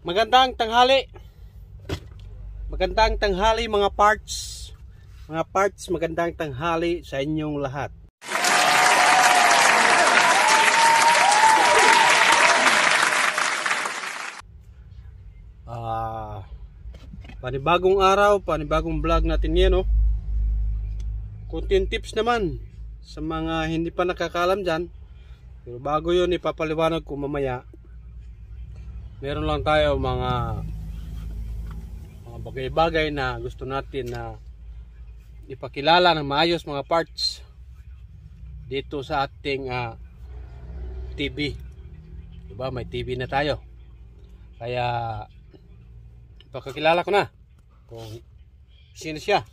Magandang tanghali. Magandang tanghali mga parts. Mga parts, magandang tanghali sa inyong lahat. Ah, uh, panibagong araw, panibagong vlog natin ngayon, no. Oh. Kunting tips naman sa mga hindi pa nakakalam diyan. Pero bago 'yon, ipapaliwanag ko mamaya meron lang tayo mga mga bagay-bagay na gusto natin na ipakilala ng maayos mga parts dito sa ating uh, ah, TV diba may TV na tayo kaya pakakilala ko na kung sino siya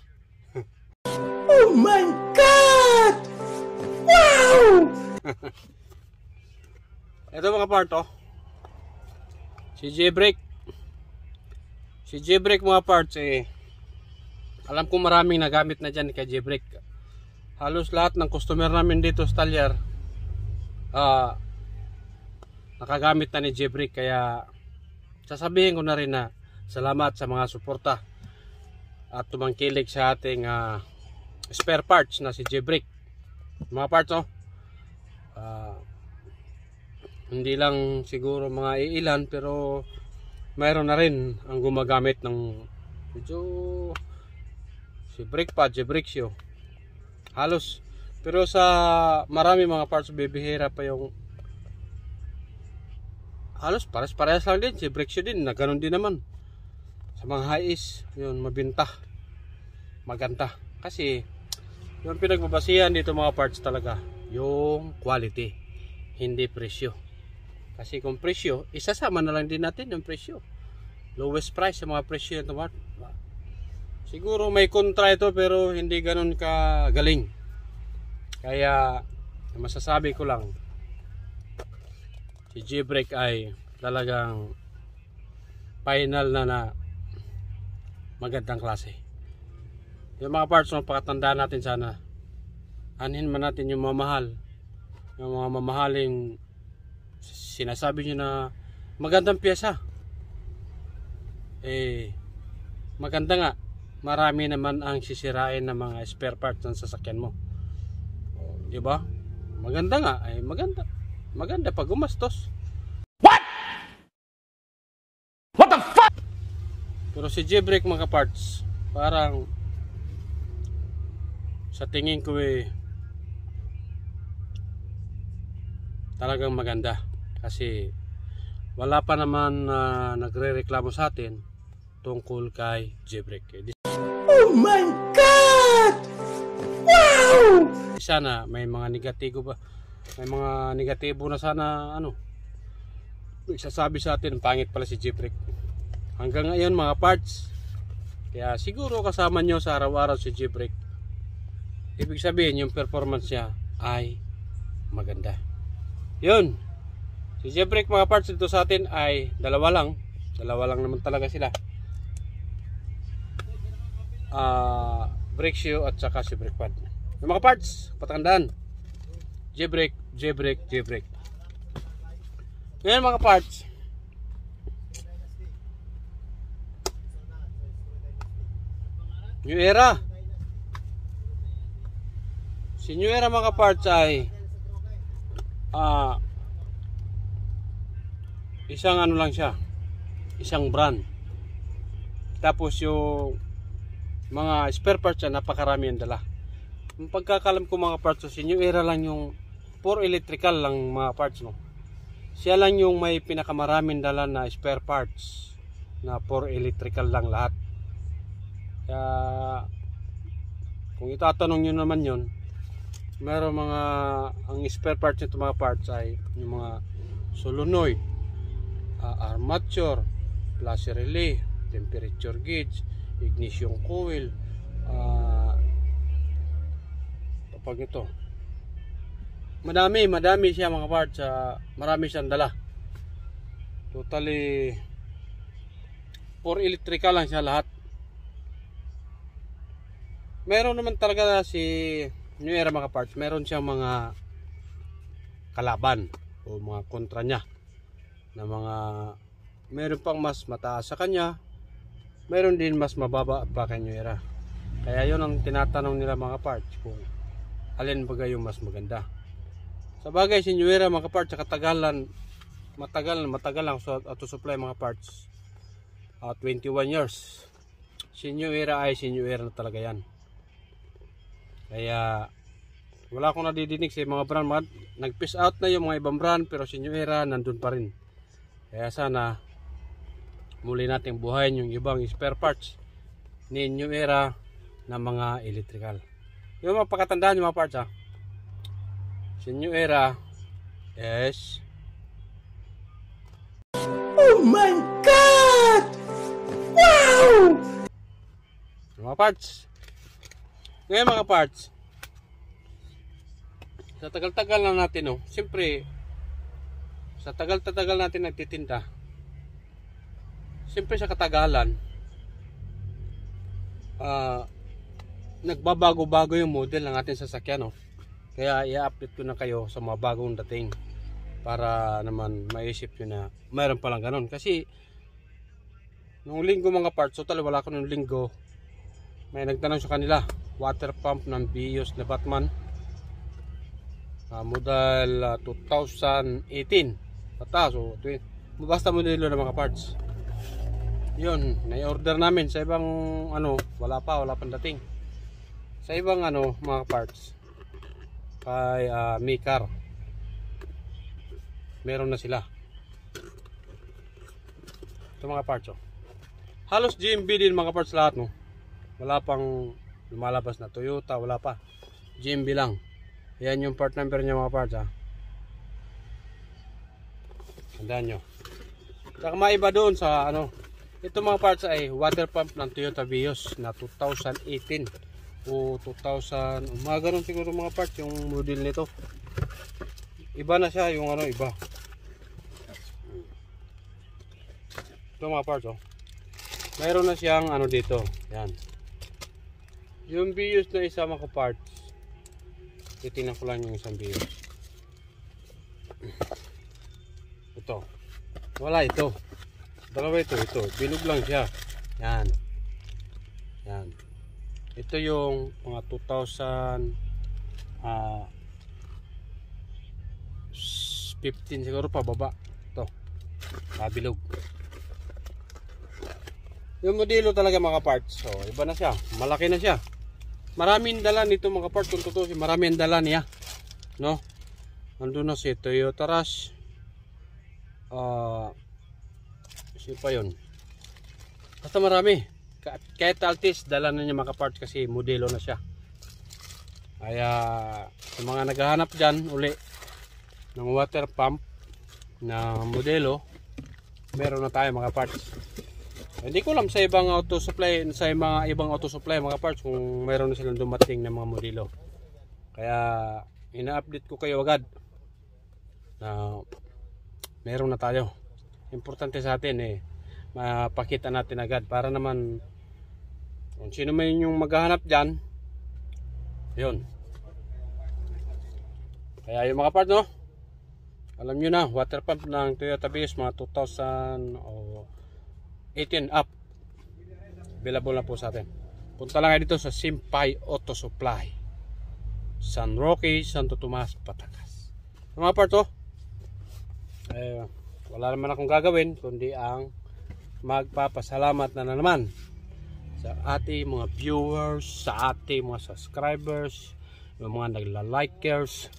oh my god wow ito mga part oh si J-brake si J-brake mga parts eh alam ko maraming nagamit na dyan kay J-brake halos lahat ng customer namin dito sa Talyer uh, ah, nakagamit na ni J-brake kaya sasabihin ko na rin na salamat sa mga suporta at tumangkilik sa ating uh, spare parts na si J-brake mga parts oh uh, hindi lang siguro mga iilan pero mayroon na rin ang gumagamit ng medyo si brake pad, si show. Halos. Pero sa marami mga parts bibihira pa yung halos pares-parehas lang din. Si bricks din na ganun din naman. Sa mga high yun, mabinta. Maganda. Kasi yung pinagbabasihan dito mga parts talaga, yung quality, hindi presyo. Kasi kung presyo, isasama na lang din natin yung presyo. Lowest price sa mga presyo ng tomato. Diba? Siguro may kontra ito pero hindi ganun kagaling. Kaya masasabi ko lang si G-Brake ay talagang final na na magandang klase. Yung mga parts na pakatandaan natin sana. Anhin man natin yung mamahal. Yung mga mamahaling sinasabi niyo na magandang pyesa eh maganda nga marami naman ang sisirain ng mga spare parts ng sasakyan mo oh, di ba maganda nga ay eh, maganda maganda pag umastos what what the fuck pero si j mga parts parang sa tingin ko eh talagang maganda kasi wala pa naman uh, nagre-reklamo sa atin tungkol kay Jebrek. Eh, oh my God! Wow! Sana may mga negatibo ba? May mga negatibo na sana ano nagsasabi sa atin pangit pala si Jebrek. Hanggang ngayon mga parts kaya siguro kasama nyo sa araw-araw si Jebrek. Ibig sabihin yung performance niya ay maganda yun si Jebrek mga parts dito sa atin ay dalawa lang dalawa lang naman talaga sila uh, brake shoe at saka si brake pad yung mga parts J-brake, J-brake, J-brake ngayon mga parts New era Si New era mga parts ay uh, isang ano lang siya isang brand tapos yung mga spare parts yan napakarami ang dala ang pagkakalam ko mga parts sa inyo era lang yung pure electrical lang mga parts no siya lang yung may pinakamaraming dala na spare parts na pure electrical lang lahat kaya kung itatanong nyo naman yon meron mga ang spare parts nito mga parts ay yung mga solenoid uh, ah, armature plus relay temperature gauge ignition coil uh, ah, kapag ito madami madami siya mga parts uh, marami siyang dala totally for electrical lang siya lahat meron naman talaga si New Era mga parts, meron siyang mga kalaban o mga kontra niya na mga meron pang mas mataas sa kanya meron din mas mababa pa kay New Era kaya yun ang tinatanong nila mga parts kung alin baga yung mas maganda sa bagay si New Era mga parts sa katagalan matagal matagal lang so, to supply mga parts uh, ah, 21 years si New Era ay si New Era na talaga yan kaya wala akong nadidinig sa mga brand. Mag nag-peace out na yung mga ibang brand pero si New Era nandun pa rin. Kaya sana muli nating buhayin yung ibang spare parts ni New Era na mga electrical. Yung mga pakatandaan yung mga parts ha. Ah. Si New Era is Oh my God! Wow! Mga parts, ngayon mga parts, sa tagal-tagal na natin, 'no. Oh, siyempre, sa tagal-tagal natin nagtitinda, siyempre sa katagalan, uh, nagbabago-bago yung model ng ating sasakyan. 'no. Oh. Kaya i-update ko na kayo sa mga bagong dating para naman maisip niyo na mayroon lang ganun. Kasi, nung linggo mga parts, total wala ko nung linggo, may nagtanong sa kanila water pump ng Bios na Batman uh, model uh, 2018 bata so basta modelo ng mga parts yun nai order namin sa ibang ano wala pa wala pang dating sa ibang ano mga parts kay uh, ah, Mikar meron na sila ito mga parts oh. halos GMB din mga parts lahat no wala pang lumalabas na Toyota wala pa GMB lang yan yung part number niya mga parts ha tandaan nyo saka maiba doon sa ano ito mga parts ay water pump ng Toyota Vios na 2018 o 2000 mga ganun siguro mga parts yung model nito iba na siya yung ano iba ito mga parts oh mayroon na siyang ano dito yan yung BIOS na isama ko parts. Titingnan ko lang yung isang BIOS. Ito. Wala ito. Dalawa ito, ito. Bilog lang siya. Yan. Yan. Ito yung mga 2000 uh, 15 siguro pa baba. Ito. Kabilog. Yung modelo talaga mga parts. So, iba na siya. Malaki na siya maraming dala nito mga part kung totoo maraming dala niya no nandun na si Toyota Rush uh, ah, si pa yun basta marami kahit altis dala na niya mga part kasi modelo na siya kaya sa mga naghahanap dyan uli ng water pump na modelo meron na tayo mga parts hindi ko alam sa ibang auto supply, sa mga ibang auto supply mga parts kung meron na silang dumating na mga modelo. Kaya ina-update ko kayo agad na meron na tayo. Importante sa atin eh mapakita natin agad para naman kung sino man yung maghahanap diyan. 'Yon. Kaya yung mga parts no, alam niyo na, water pump ng Toyota Vios mga 2000 o oh, 18 up available na po sa atin punta lang kayo dito sa Simpay Auto Supply San Roque, Santo Tomas, Batangas sa mga parto oh. eh, wala naman akong gagawin kundi ang magpapasalamat na, na naman sa ating mga viewers sa ating mga subscribers yung mga nagla-likers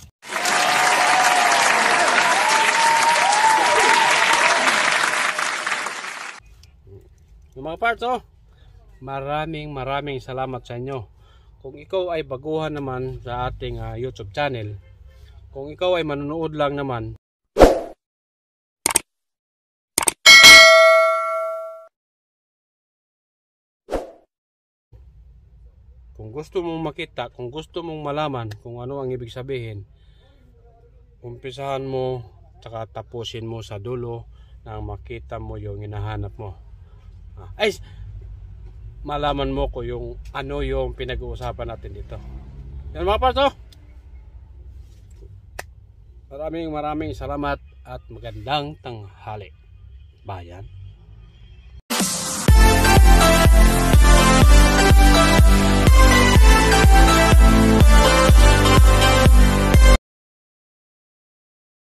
mga parts oh maraming maraming salamat sa inyo kung ikaw ay baguhan naman sa ating uh, youtube channel kung ikaw ay manunood lang naman kung gusto mong makita kung gusto mong malaman kung ano ang ibig sabihin umpisahan mo tsaka tapusin mo sa dulo nang makita mo yung hinahanap mo Ah. Ay, malaman mo ko yung ano yung pinag-uusapan natin dito. Yan mga parto. Maraming maraming salamat at magandang tanghali. Bayan. Thank you.